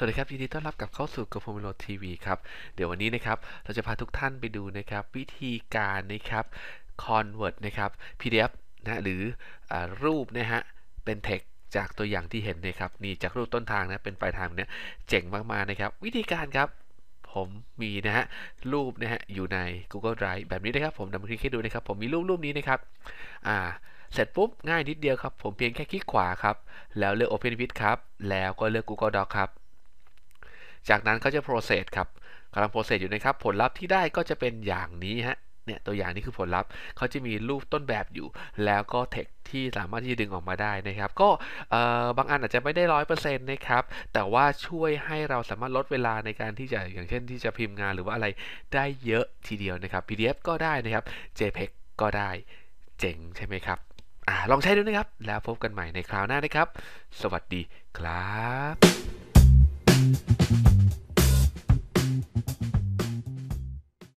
สวัสดีครับยินดีต้อนรับกับเข้าสู่กระพงมิโลทีวีครับเดี๋ยววันนี้นะครับเราจะพาทุกท่านไปดูนะครับ วิธีการนะครับ convert นะครับ PDF นะหรืออรูปนะฮะเป็น text จากตัวอย่างที่เห็นนะครับนี่จากรูปต้นทางนะเป็นปลายทางเนี่ยเจ๋งมากๆนะครับ วิธีการครับ ผมมีนะฮะรูปนะฮะอยู่ใน Google Drive แบบนี้นะครับผมดัลคลิกให้ดูนะครับผมมีรูปรูปนี้นะครับอ่าเสร็จปุ๊บง่ายนิดเดียวครับ ผมเพียงแค่คลิกขวาครับแล้วเลือก Open with ครับแล้วก็เลือก Google Doc ครับจากนั้นเขาจะ process ครับกำลัง process อยู่นะครับ ผลลัพธ์ที่ได้ก็จะเป็นอย่างนี้ฮะเนี่ยตัวอย่างนี้คือผลลัพธ์เขาจะมีรูปต้นแบบอยู่ แล้วก็เทคที่สามารถที่จะดึงออกมาได้นะครับ ก็บางอันอาจจะไม่ได้ร้อยเปอร์เซ็นต์นะครับแต่ว่าช่วยให้เราสามารถลดเวลาในการที่จะอย่างเช่นที่จะพิมพ์งานหรือว่าอะไรได้เยอะทีเดียวนะครับ PDF ก็ได้นะครับ JPEG ก็ได้เจ๋งใช่ไหมครับอลองใช้ดูนะครับแล้วพบกันใหม่ในคราวหน้านะครับ สวัสดีครับ